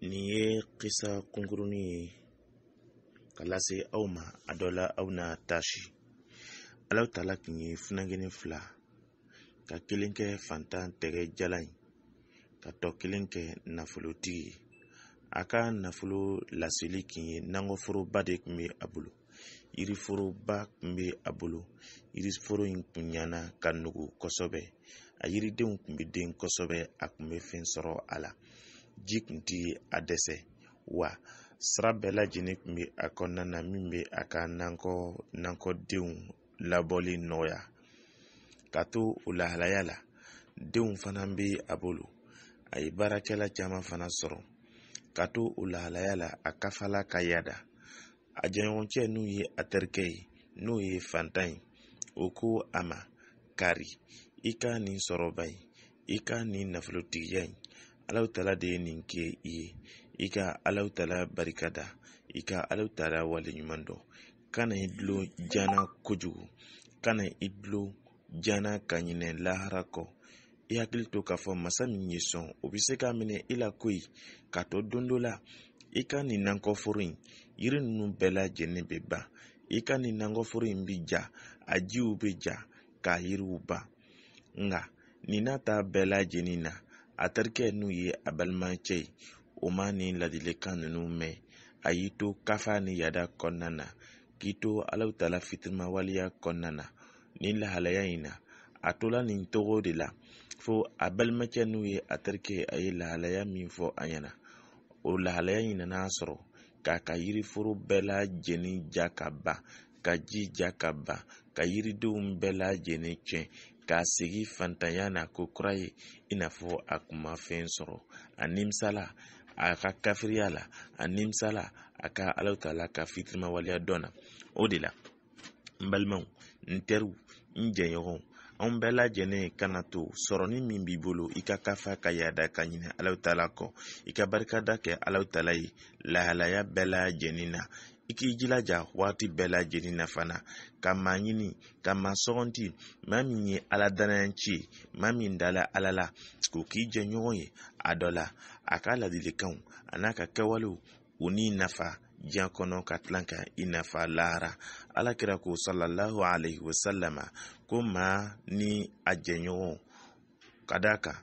Nin ye kisa kunkurunin ye ka lase aw ma a dɔ la aw n'a tasi alaw ta la tun ye funakinin fila ka kelen kɛ fantan tɛgɛ jalan ye ka tɔ kelen kɛ nafolotigi ye a ka nafolo laseli tun ye nakɔforoba de tun bɛ a bolo yiriforoba tun bɛ a bolo yiriforo in tun ɲana ka nugu kosɛbɛ a yiridenw tun bɛ den kosɛbɛ a tun bɛ fɛn sɔrɔ a la ji tun ti a dɛsɛ wa sira bɛɛ lajɛlen kun be a kɔnɔna na min be a ka nankɔdenw nakɔdenw labɔli nɔgɔya ka to o lahalaya la denw fana be a bolo a ye baarakɛla caaman fana sɔrɔ ka to o lahalaya la a kafala ka yada a jɛɲɔgɔncɛ n'u ye a terikɛ ye n'o ye fantan ye o ko a ma kari i ka nin sɔrɔba in i ka nin nafolotigiya in alaw tala de ye nin kɛ i ye i ka alaw tala barikada i ka alaw tala waleɲuman dɔn kana i dulo jana kojugu kana i dulo jana ka ɲinɛ lahara kɔ i hakili to k'a fɔ masa min ye sɔn o bɛ se k'a minɛ i la koyi k'a tɔ don dɔ la i ka nin nakɔforo in yiri ninnu bɛɛ lajɛlen bɛ ban i ka nin nakɔforo in bɛ ja a jiw bɛ ja k'a yiriw ban nin n'a ta bɛɛ na a terikɛ n'u ye a balimacɛ ye o ma ni ladilikan ninnu mɛn a y'i to kafa ni yada kɔnɔna na k'i to alaw taala fitinimawaleya kɔnɔna na nin lahalaya in na a tola nin togo de la fo a balimacɛ n'u ye a terikɛ a ye lahalaya min fɔ a ɲɛna o lahalaya in nan'a sɔrɔ k'a ka yiriforo bɛɛ lajɛni ja ka ban ka jija ka ban ka yiridenw bɛɛ lajɛlen tiɲɛ k'a sigi fantanya n'a ko kura ye i n'a fɔ a kuma fɛn sɔrɔ a nimisala a ka kafiriya la a nimisala a ka ala tala ka fitimawaleya dɔ na o de la n balimaw n teriw n jɛɲɔgɔnw anw bɛɛ lajɛlen kana to sɔrɔni min b'i bolo i ka kafa ka yaada ka ɲinɛ alaw tala kɔ i ka barikada kɛ alaw tala ye lahalaya bɛɛ lajɛlen na i k'i jilaja waati bɛɛ lajɛlen na fana ka maɲini ka maa sɔgɔnti maa min ye ala danayanci ye maa min dala ala la k'o k'i jɛ ɲɔgɔn ye a dɔ la a ka ladilikanw a n'a ka kɛwalew u n'i nafa diɲɛ kɔnɔ ka tilan ka i nafa lahara ala kira ko salalahu alaihi wasalama ko maa ni a jɛɲɔgɔn ka d'a kan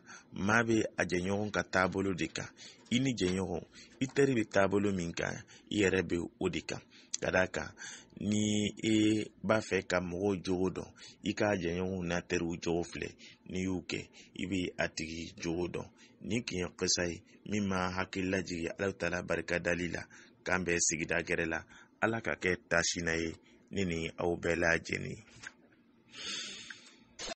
maa bɛ a jɛɲɔgɔn ka taabolo de kan i ni jɛɲɔgɔn i teri bɛ taabolo min kan i yɛrɛ bɛ o de kan ka d'a kan ni i b'a fɛ ka mɔgɔw jogo dɔn i k'a jɛɲɔgɔnw n'a teriw jogo filɛ n'i y'u kɛ i bɛ a tigi jogo dɔn nin kun ye ye min ma hakilila jigin ala taala barika dali la k'an bɛ sigida gɛrɛ la ala ka kɛ taasina ye ne ni aw bɛɛ lajɛlen